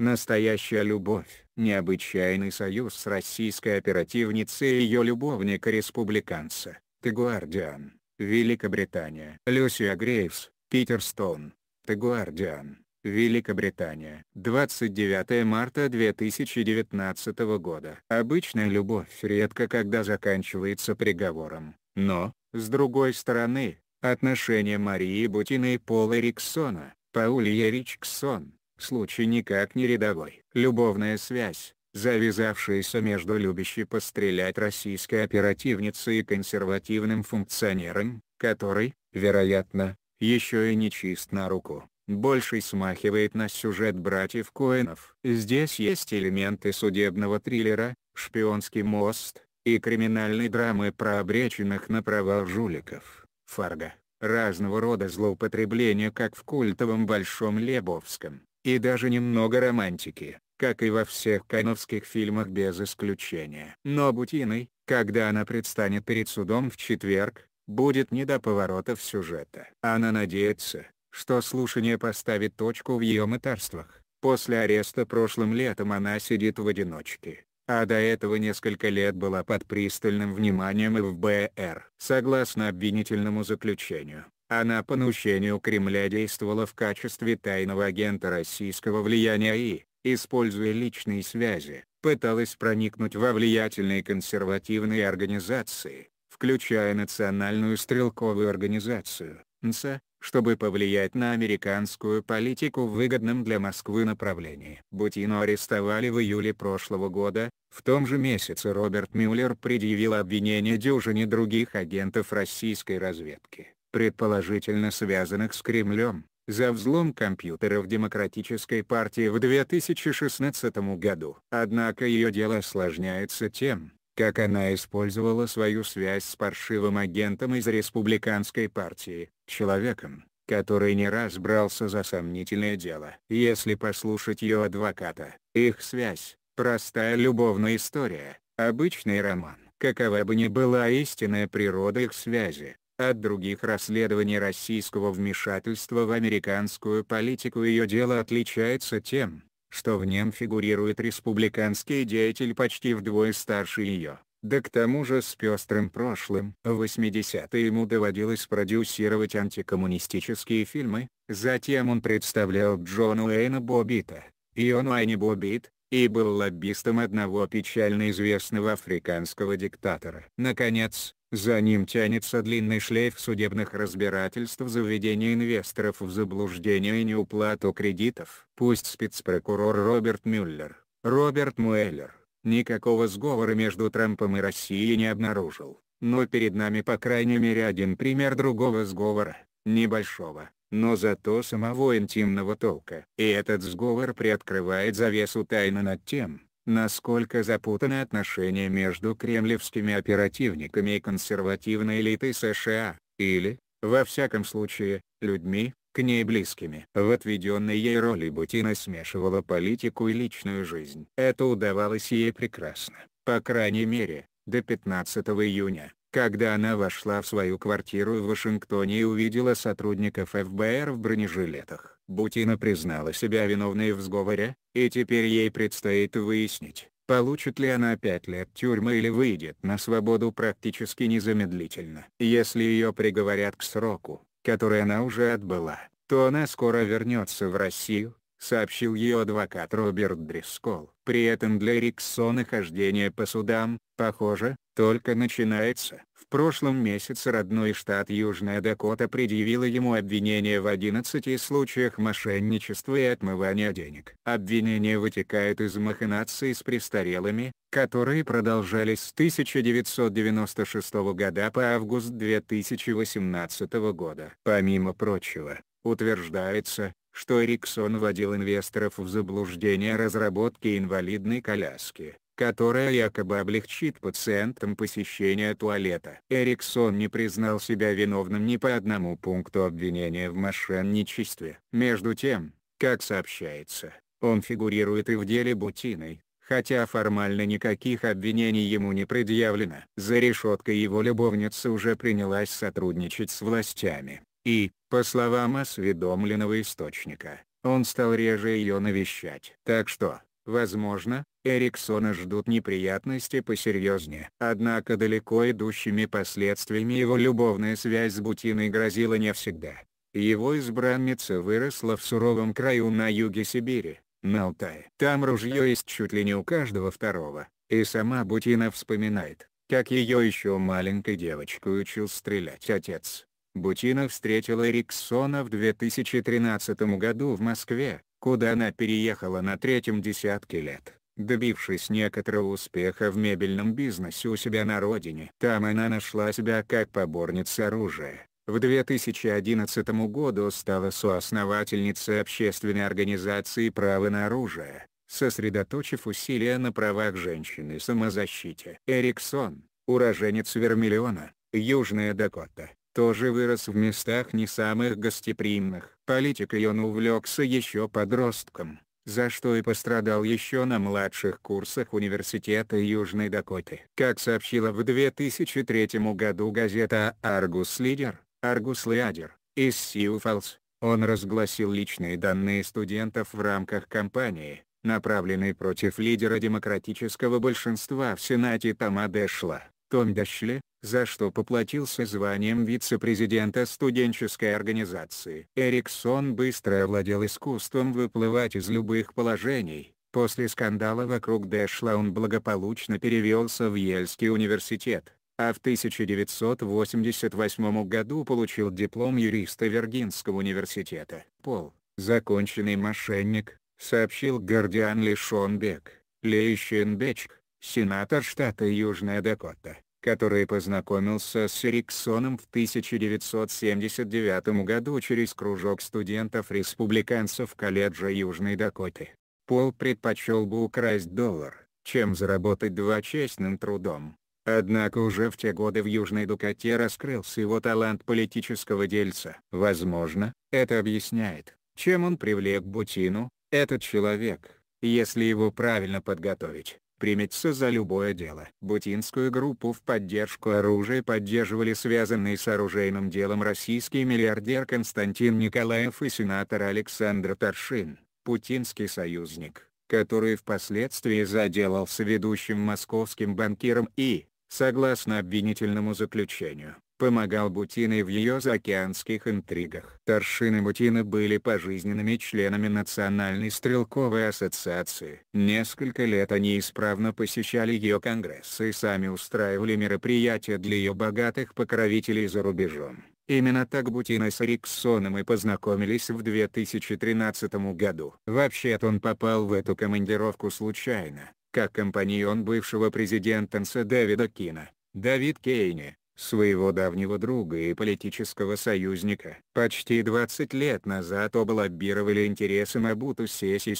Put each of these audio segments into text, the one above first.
Настоящая любовь. Необычайный союз с российской оперативницей и ее любовника-республиканца, The Guardian, Великобритания. Люсия Грейвс, Питер Стоун, The Guardian, Великобритания. 29 марта 2019 года. Обычная любовь редко когда заканчивается приговором, но, с другой стороны, отношения Марии Бутиной и Пола Риксона, Паули Ричксон, Случай никак не рядовой. Любовная связь, завязавшаяся между любящей пострелять российской оперативницей и консервативным функционером, который, вероятно, еще и не чист на руку, больше смахивает на сюжет братьев Коинов. Здесь есть элементы судебного триллера, шпионский мост, и криминальной драмы про обреченных на провал жуликов, фарго, разного рода злоупотребления как в культовом Большом Лебовском, и даже немного романтики, как и во всех кановских фильмах без исключения. Но Бутиной, когда она предстанет перед судом в четверг, будет не до поворотов сюжета. Она надеется, что слушание поставит точку в ее мытарствах. После ареста прошлым летом она сидит в одиночке, а до этого несколько лет была под пристальным вниманием ФБР. Согласно обвинительному заключению, она по наущению Кремля действовала в качестве тайного агента российского влияния и, используя личные связи, пыталась проникнуть во влиятельные консервативные организации, включая Национальную стрелковую организацию, НСА, чтобы повлиять на американскую политику в выгодном для Москвы направлении. Бутину арестовали в июле прошлого года, в том же месяце Роберт Мюллер предъявил обвинение дюжине других агентов российской разведки предположительно связанных с Кремлем, за взлом компьютеров Демократической партии в 2016 году. Однако ее дело осложняется тем, как она использовала свою связь с паршивым агентом из Республиканской партии, человеком, который не раз брался за сомнительное дело. Если послушать ее адвоката, их связь – простая любовная история, обычный роман. Какова бы ни была истинная природа их связи, от других расследований российского вмешательства в американскую политику ее дело отличается тем, что в нем фигурирует республиканский деятель почти вдвое старше ее, да к тому же с пестрым прошлым. В 80-е ему доводилось продюсировать антикоммунистические фильмы, затем он представлял Джона Уэйна Бобита, и он Бобит, и был лоббистом одного печально известного африканского диктатора. Наконец, за ним тянется длинный шлейф судебных разбирательств за введение инвесторов в заблуждение и неуплату кредитов. Пусть спецпрокурор Роберт Мюллер, Роберт Муэллер, никакого сговора между Трампом и Россией не обнаружил, но перед нами по крайней мере один пример другого сговора, небольшого, но зато самого интимного толка. И этот сговор приоткрывает завесу тайны над тем, насколько запутаны отношения между кремлевскими оперативниками и консервативной элитой США, или, во всяком случае, людьми, к ней близкими. В отведенной ей роли Бутина смешивала политику и личную жизнь. Это удавалось ей прекрасно, по крайней мере, до 15 июня когда она вошла в свою квартиру в Вашингтоне и увидела сотрудников ФБР в бронежилетах, Бутина признала себя виновной в сговоре, и теперь ей предстоит выяснить, получит ли она пять лет тюрьмы или выйдет на свободу практически незамедлительно. Если ее приговорят к сроку, который она уже отбыла, то она скоро вернется в Россию, сообщил ее адвокат Роберт Дрискол. При этом для Риксона хождение по судам, похоже, только начинается. В прошлом месяце родной штат Южная Дакота предъявила ему обвинение в 11 случаях мошенничества и отмывания денег. Обвинения вытекают из махинаций с престарелыми, которые продолжались с 1996 года по август 2018 года. Помимо прочего, утверждается, что Эриксон вводил инвесторов в заблуждение разработки инвалидной коляски, которая якобы облегчит пациентам посещение туалета. Эриксон не признал себя виновным ни по одному пункту обвинения в мошенничестве. Между тем, как сообщается, он фигурирует и в деле Бутиной, хотя формально никаких обвинений ему не предъявлено. За решеткой его любовница уже принялась сотрудничать с властями и, по словам осведомленного источника, он стал реже ее навещать. Так что, возможно, Эриксона ждут неприятности посерьезнее. Однако далеко идущими последствиями его любовная связь с Бутиной грозила не всегда. Его избранница выросла в суровом краю на юге Сибири, на Алтае. Там ружье есть чуть ли не у каждого второго, и сама Бутина вспоминает, как ее еще маленькой девочкой учил стрелять отец. Бутина встретила Эриксона в 2013 году в Москве, куда она переехала на третьем десятке лет, добившись некоторого успеха в мебельном бизнесе у себя на родине. Там она нашла себя как поборница оружия. В 2011 году стала соосновательницей общественной организации «Право на оружие», сосредоточив усилия на правах женщины и самозащите. Эриксон, уроженец Вермиллиона, Южная Дакота, тоже вырос в местах не самых гостеприимных. Политикой он увлекся еще подростком, за что и пострадал еще на младших курсах университета Южной Дакоты. Как сообщила в 2003 году газета Argus Leader. Argus Leader из Сиуфалс. он разгласил личные данные студентов в рамках кампании, направленной против лидера демократического большинства в Сенате Тома Дэшла. Том Дэшли, за что поплатился званием вице-президента студенческой организации. Эриксон быстро овладел искусством выплывать из любых положений. После скандала вокруг Дэшла он благополучно перевелся в Ельский университет, а в 1988 году получил диплом юриста Виргинского университета. Пол, законченный мошенник, сообщил Гардиан Лишонбек, Лейщенбечк, сенатор штата Южная Дакота который познакомился с Эриксоном в 1979 году через кружок студентов-республиканцев колледжа Южной Дакоты. Пол предпочел бы украсть доллар, чем заработать два честным трудом. Однако уже в те годы в Южной Дукоте раскрылся его талант политического дельца. Возможно, это объясняет, чем он привлек Бутину, этот человек, если его правильно подготовить примется за любое дело. Бутинскую группу в поддержку оружия поддерживали связанные с оружейным делом российский миллиардер Константин Николаев и сенатор Александр Торшин, путинский союзник, который впоследствии заделался ведущим московским банкиром и, согласно обвинительному заключению, помогал Бутиной в ее заокеанских интригах. Торшины Бутина были пожизненными членами Национальной стрелковой ассоциации. Несколько лет они исправно посещали ее конгрессы и сами устраивали мероприятия для ее богатых покровителей за рубежом. Именно так Бутина с Риксоном и познакомились в 2013 году. Вообще-то он попал в эту командировку случайно, как компаньон бывшего президента НС Дэвида Кина. Давид Кейни, своего давнего друга и политического союзника. Почти 20 лет назад оба лоббировали интересы Мабуту Сеси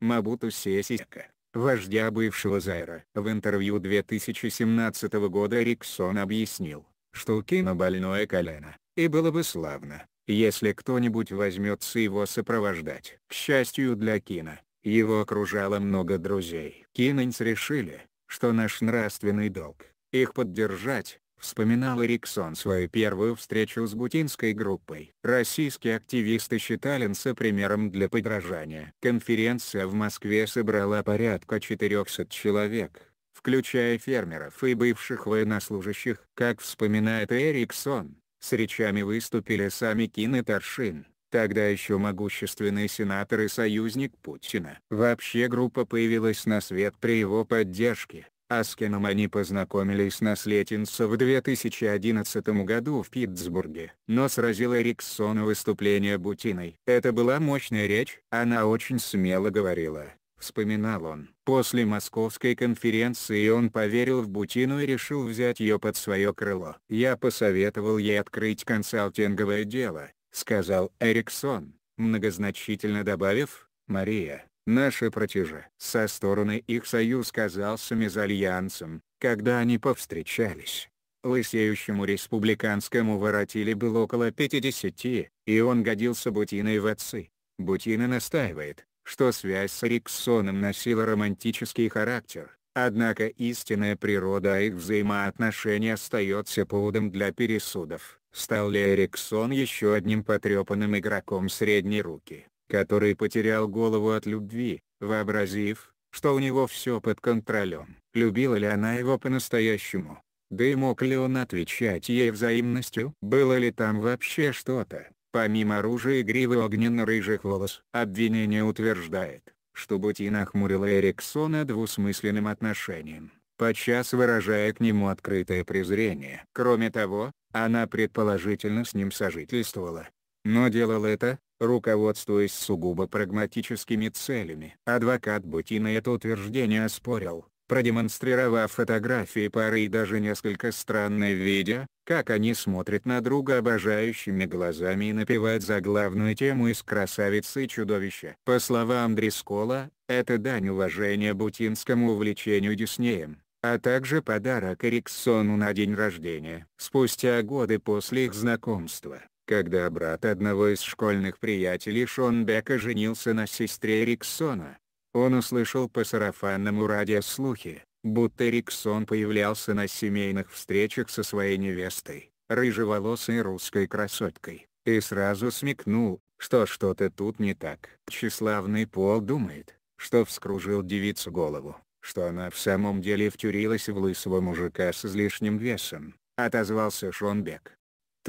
Мабуту Сесисека, вождя бывшего Зайра. В интервью 2017 года Риксон объяснил, что у Кина больное колено, и было бы славно, если кто-нибудь возьмется его сопровождать. К счастью для Кина, его окружало много друзей. Кинаньс решили, что наш нравственный долг — их поддержать, Вспоминал Эриксон свою первую встречу с бутинской группой. Российские активисты считали Нца примером для подражания. Конференция в Москве собрала порядка 400 человек, включая фермеров и бывших военнослужащих. Как вспоминает Эриксон, с речами выступили сами Кин и Таршин, тогда еще могущественный сенатор и союзник Путина. Вообще группа появилась на свет при его поддержке а с Кеном они познакомились на Слетинса в 2011 году в Питтсбурге. Но сразила Эриксона выступление Бутиной. Это была мощная речь, она очень смело говорила, вспоминал он. После московской конференции он поверил в Бутину и решил взять ее под свое крыло. «Я посоветовал ей открыть консалтинговое дело», — сказал Эриксон, многозначительно добавив, «Мария, Наши протяжи со стороны их союз казался мезальянсом, когда они повстречались. Лысеющему республиканскому воротили было около 50, и он годился Бутиной в отцы. Бутина настаивает, что связь с Риксоном носила романтический характер, однако истинная природа их взаимоотношений остается поводом для пересудов. Стал ли Эриксон еще одним потрепанным игроком средней руки? который потерял голову от любви, вообразив, что у него все под контролем. Любила ли она его по-настоящему? Да и мог ли он отвечать ей взаимностью? Было ли там вообще что-то, помимо оружия и гривы огненно-рыжих волос? Обвинение утверждает, что Бутина хмурила Эриксона двусмысленным отношением, подчас выражая к нему открытое презрение. Кроме того, она предположительно с ним сожительствовала, но делал это, руководствуясь сугубо прагматическими целями. Адвокат Бутина это утверждение оспорил, продемонстрировав фотографии пары и даже несколько странное видео, как они смотрят на друга обожающими глазами и напевают за главную тему из «Красавицы и чудовища». По словам Дрискола, это дань уважения бутинскому увлечению Диснеем а также подарок Эриксону на день рождения. Спустя годы после их знакомства, когда брат одного из школьных приятелей Шонбека женился на сестре Риксона. Он услышал по сарафанному радио слухи, будто Риксон появлялся на семейных встречах со своей невестой, рыжеволосой русской красоткой, и сразу смекнул, что что-то тут не так. Тщеславный Пол думает, что вскружил девицу голову, что она в самом деле втюрилась в лысого мужика с излишним весом, отозвался Шонбек.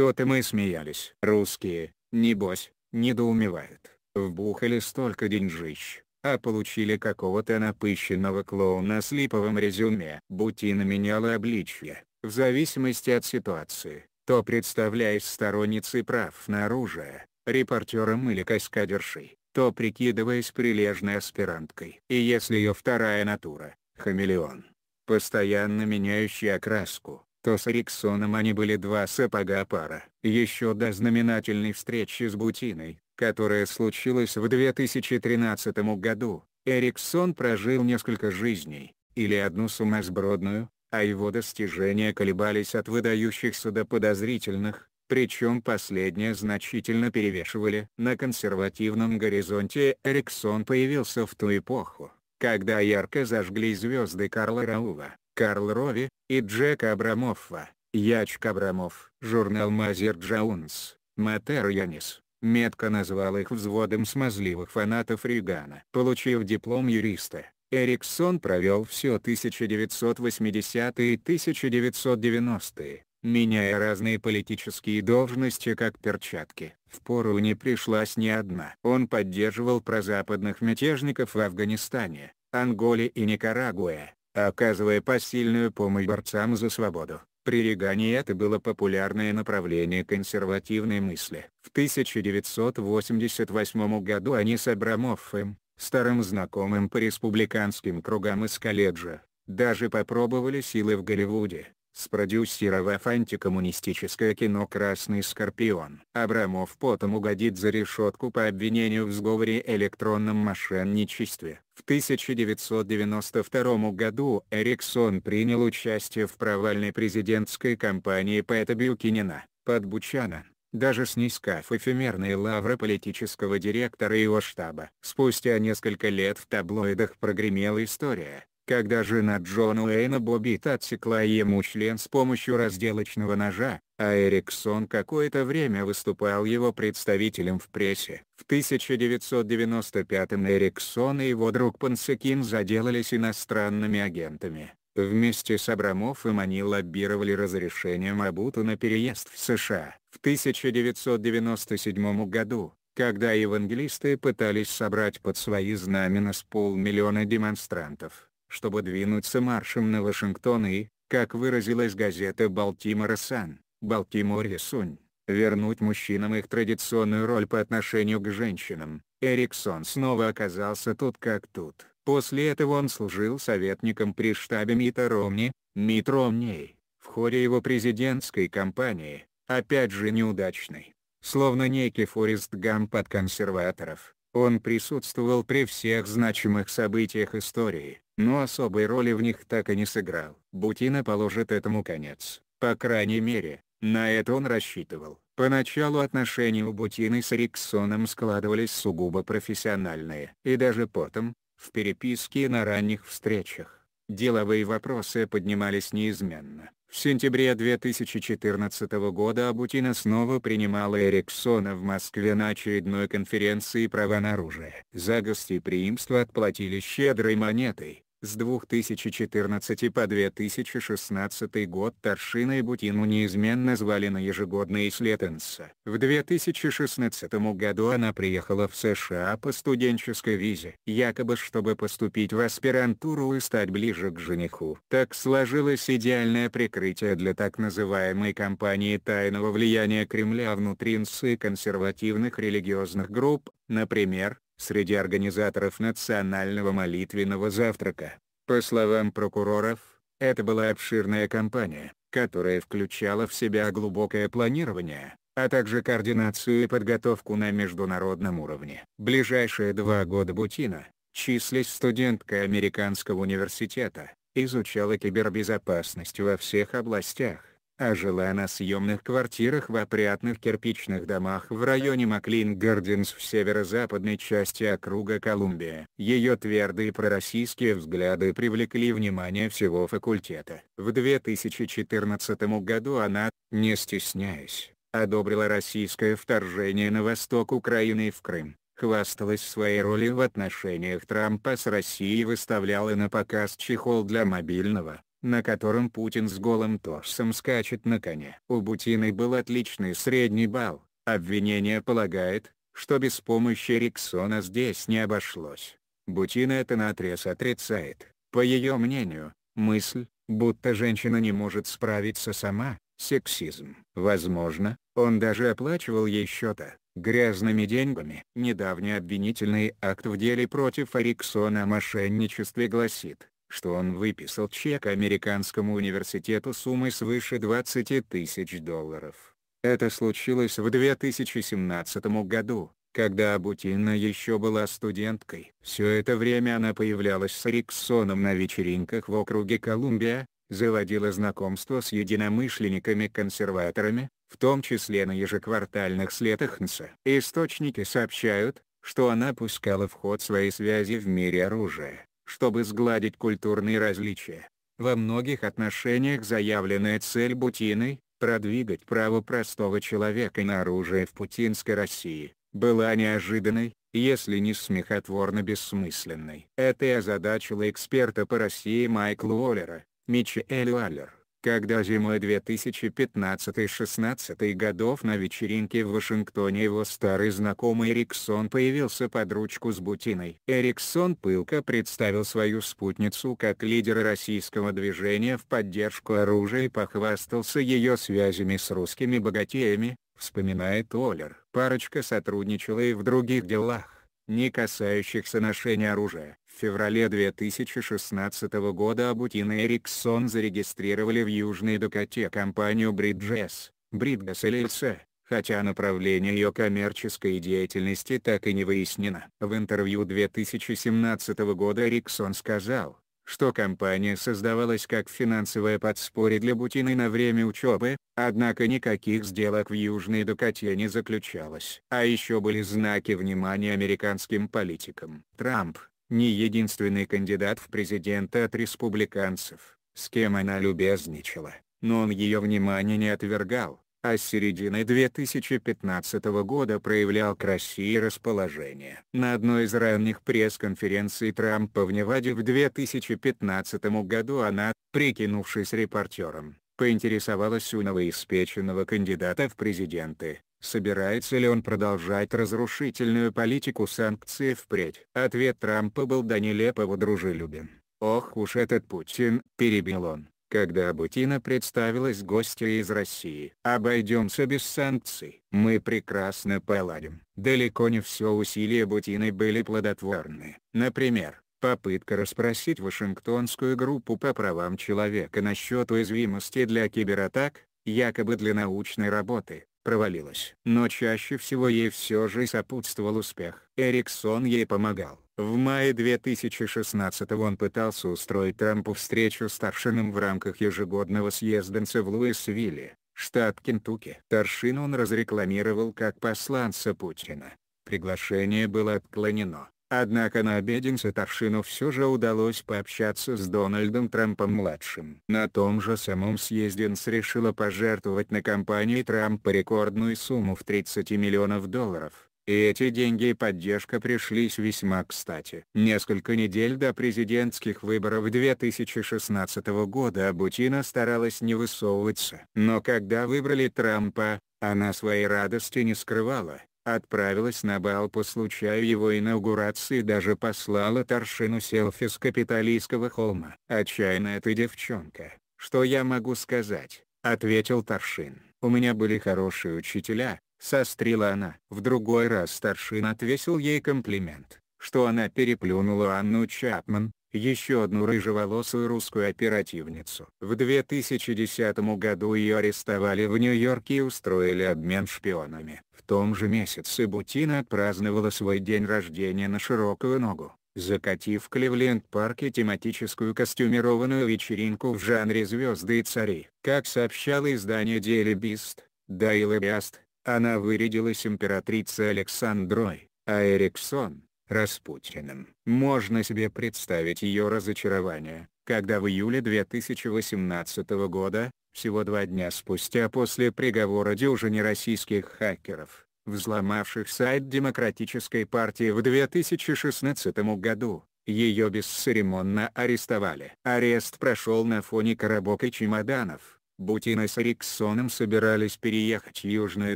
Тот и мы смеялись. Русские, небось, недоумевают. Вбухали столько деньжищ, а получили какого-то напыщенного клоуна с липовым резюме. Бутина меняла обличье, в зависимости от ситуации, то представляясь сторонницей прав на оружие, репортером или каскадершей, то прикидываясь прилежной аспиранткой. И если ее вторая натура — хамелеон, постоянно меняющий окраску, то с Эриксоном они были два сапога пара. Еще до знаменательной встречи с Бутиной, которая случилась в 2013 году, Эриксон прожил несколько жизней, или одну сумасбродную, а его достижения колебались от выдающихся до подозрительных, причем последние значительно перевешивали. На консервативном горизонте Эриксон появился в ту эпоху, когда ярко зажгли звезды Карла Раула, Карл Рови, и Джек Абрамова, Ячк Абрамов. Журнал Мазер Джаунс, Матер Янис, метко назвал их взводом смазливых фанатов Ригана. Получив диплом юриста, Эриксон провел все 1980-е и 1990-е, меняя разные политические должности как перчатки. В пору не пришлась ни одна. Он поддерживал прозападных мятежников в Афганистане, Анголе и Никарагуэ, оказывая посильную помощь борцам за свободу. При Регане это было популярное направление консервативной мысли. В 1988 году они с Абрамовым, старым знакомым по республиканским кругам из колледжа, даже попробовали силы в Голливуде спродюсировав антикоммунистическое кино «Красный скорпион». Абрамов потом угодит за решетку по обвинению в сговоре электронном мошенничестве. В 1992 году Эриксон принял участие в провальной президентской кампании поэта Бюкинена, под Бучана даже снискав эфемерные лавры политического директора его штаба. Спустя несколько лет в таблоидах прогремела история, когда жена Джона Уэйна Боббит отсекла ему член с помощью разделочного ножа, а Эриксон какое-то время выступал его представителем в прессе. В 1995-м Эриксон и его друг Пансекин заделались иностранными агентами. Вместе с Абрамовым они лоббировали разрешение Мабуту на переезд в США. В 1997 году, когда евангелисты пытались собрать под свои знамена с полмиллиона демонстрантов, чтобы двинуться маршем на Вашингтон и, как выразилась газета «Балтимора Сан», «Балтиморе Сунь», вернуть мужчинам их традиционную роль по отношению к женщинам. Эриксон снова оказался тут как тут. После этого он служил советником при штабе Мита Ромни, Мит Ромни, в ходе его президентской кампании, опять же неудачной. Словно некий Форест Гамп от консерваторов, он присутствовал при всех значимых событиях истории, но особой роли в них так и не сыграл. Бутина положит этому конец, по крайней мере, на это он рассчитывал. Поначалу отношения у Бутины с Риксоном складывались сугубо профессиональные. И даже потом, в переписке и на ранних встречах, деловые вопросы поднимались неизменно. В сентябре 2014 года Абутина снова принимала Эриксона в Москве на очередной конференции «Права на оружие». За гостеприимство отплатили щедрой монетой, с 2014 по 2016 год Торшина и Бутину неизменно звали на ежегодные слетенса. В 2016 году она приехала в США по студенческой визе, якобы чтобы поступить в аспирантуру и стать ближе к жениху. Так сложилось идеальное прикрытие для так называемой кампании тайного влияния Кремля внутри НСИ консервативных религиозных групп, например, среди организаторов национального молитвенного завтрака. По словам прокуроров, это была обширная кампания, которая включала в себя глубокое планирование, а также координацию и подготовку на международном уровне. Ближайшие два года Бутина, числясь студенткой Американского университета, изучала кибербезопасность во всех областях а жила на съемных квартирах в опрятных кирпичных домах в районе Маклин-Гарденс в северо-западной части округа Колумбия. Ее твердые пророссийские взгляды привлекли внимание всего факультета. В 2014 году она, не стесняясь, одобрила российское вторжение на восток Украины и в Крым хвасталась своей ролью в отношениях Трампа с Россией и выставляла на показ чехол для мобильного на котором Путин с голым торсом скачет на коне. У Бутиной был отличный средний балл, обвинение полагает, что без помощи Риксона здесь не обошлось. Бутина это наотрез отрицает. По ее мнению, мысль, будто женщина не может справиться сама, сексизм. Возможно, он даже оплачивал ей счета, грязными деньгами. Недавний обвинительный акт в деле против Эриксона о мошенничестве гласит, что он выписал чек американскому университету суммой свыше 20 тысяч долларов. Это случилось в 2017 году, когда Абутина еще была студенткой. Все это время она появлялась с Риксоном на вечеринках в округе Колумбия, заводила знакомство с единомышленниками-консерваторами, в том числе на ежеквартальных слетах НСА. Источники сообщают, что она пускала в ход свои связи в мире оружия чтобы сгладить культурные различия. Во многих отношениях заявленная цель Бутиной – продвигать право простого человека на оружие в путинской России, была неожиданной, если не смехотворно бессмысленной. Это и озадачило эксперта по России Майкла Уоллера, Мичи Эль Уоллер когда зимой 2015-16 годов на вечеринке в Вашингтоне его старый знакомый Эриксон появился под ручку с Бутиной. Эриксон пылко представил свою спутницу как лидера российского движения в поддержку оружия и похвастался ее связями с русскими богатеями, вспоминает Олер. Парочка сотрудничала и в других делах, не касающихся ношения оружия. В феврале 2016 года Абутин и Эриксон зарегистрировали в Южной Дакоте компанию Bridges, Bridges LLC, хотя направление ее коммерческой деятельности так и не выяснено. В интервью 2017 года Эриксон сказал, что компания создавалась как финансовое подспорье для Бутины на время учебы, однако никаких сделок в Южной Дакоте не заключалось. А еще были знаки внимания американским политикам. Трамп не единственный кандидат в президенты от республиканцев, с кем она любезничала, но он ее внимание не отвергал, а с середины 2015 года проявлял к России расположение. На одной из ранних пресс-конференций Трампа в Неваде в 2015 году она, прикинувшись репортером, поинтересовалась у новоиспеченного кандидата в президенты, Собирается ли он продолжать разрушительную политику санкций впредь? Ответ Трампа был до нелепого дружелюбен. «Ох уж этот Путин», — перебил он, когда Бутина представилась гостя из России. «Обойдемся без санкций. Мы прекрасно поладим». Далеко не все усилия Бутины были плодотворны. Например, Попытка расспросить Вашингтонскую группу по правам человека насчет уязвимости для кибератак, якобы для научной работы, провалилась. Но чаще всего ей все же сопутствовал успех. Эриксон ей помогал. В мае 2016 он пытался устроить Трампу встречу с Таршином в рамках ежегодного съезденца в Луисвилле, штат Кентукки. Таршин он разрекламировал как посланца Путина. Приглашение было отклонено. Однако на обеден Таршину все же удалось пообщаться с Дональдом Трампом-младшим. На том же самом съезде НС решила пожертвовать на компании Трампа рекордную сумму в 30 миллионов долларов. И эти деньги и поддержка пришлись весьма кстати. Несколько недель до президентских выборов 2016 года Абутина старалась не высовываться. Но когда выбрали Трампа, она своей радости не скрывала отправилась на бал по случаю его инаугурации даже послала Торшину селфи с капиталистского холма. «Отчаянная ты девчонка, что я могу сказать?» — ответил Торшин. «У меня были хорошие учителя», — сострила она. В другой раз Торшин отвесил ей комплимент, что она переплюнула Анну Чапман, еще одну рыжеволосую русскую оперативницу. В 2010 году ее арестовали в Нью-Йорке и устроили обмен шпионами. В том же месяце Бутина отпраздновала свой день рождения на широкую ногу закатив в Кливленд-парке тематическую костюмированную вечеринку в жанре «Звезды и цари». Как сообщало издание Daily Beast, Дайла Биаст, она вырядилась императрицей Александрой, а Эриксон, Распутиным. Можно себе представить ее разочарование, когда в июле 2018 года, всего два дня спустя после приговора дюжине российских хакеров, взломавших сайт Демократической партии в 2016 году, ее бесцеремонно арестовали. Арест прошел на фоне коробок и чемоданов. Бутина с Эриксоном собирались переехать в Южную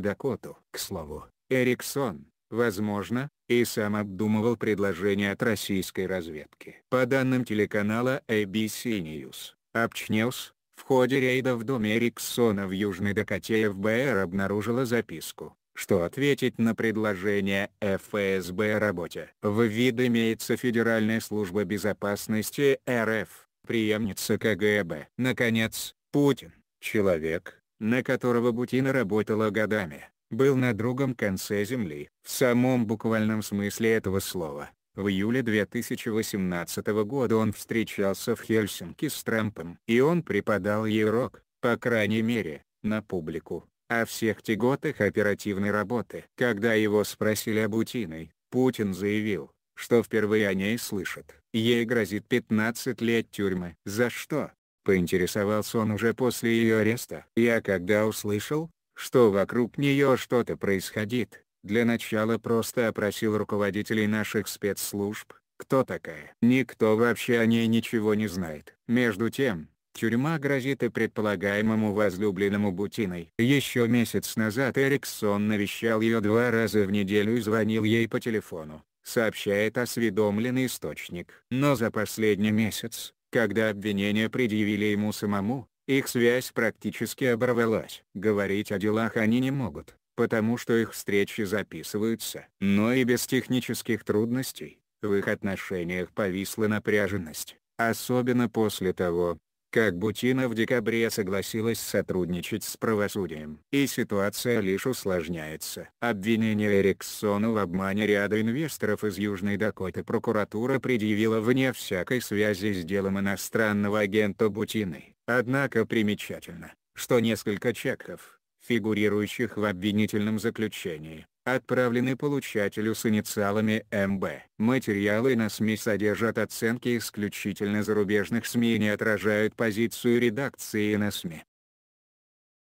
Дакоту. К слову, Эриксон, Возможно, и сам обдумывал предложение от российской разведки. По данным телеканала ABC News, Апчнеус, в ходе рейда в доме Эриксона в Южной Дакоте ФБР обнаружила записку, что ответить на предложение ФСБ о работе. В вид имеется Федеральная служба безопасности РФ, преемница КГБ. Наконец, Путин, человек, на которого Бутина работала годами, был на другом конце Земли. В самом буквальном смысле этого слова, в июле 2018 года он встречался в Хельсинки с Трампом. И он преподал ей урок, по крайней мере, на публику, о всех тяготах оперативной работы. Когда его спросили об утиной, Путин заявил, что впервые о ней слышит. Ей грозит 15 лет тюрьмы. За что? Поинтересовался он уже после ее ареста. Я когда услышал, что вокруг нее что-то происходит. Для начала просто опросил руководителей наших спецслужб, кто такая. Никто вообще о ней ничего не знает. Между тем, тюрьма грозит и предполагаемому возлюбленному Бутиной. Еще месяц назад Эриксон навещал ее два раза в неделю и звонил ей по телефону, сообщает осведомленный источник. Но за последний месяц, когда обвинения предъявили ему самому, их связь практически оборвалась. Говорить о делах они не могут, потому что их встречи записываются. Но и без технических трудностей, в их отношениях повисла напряженность, особенно после того, как Бутина в декабре согласилась сотрудничать с правосудием. И ситуация лишь усложняется. Обвинение Эриксону в обмане ряда инвесторов из Южной Дакоты прокуратура предъявила вне всякой связи с делом иностранного агента Бутины. Однако примечательно, что несколько чеков, фигурирующих в обвинительном заключении, отправлены получателю с инициалами МБ. Материалы на СМИ содержат оценки исключительно зарубежных СМИ и не отражают позицию редакции на СМИ.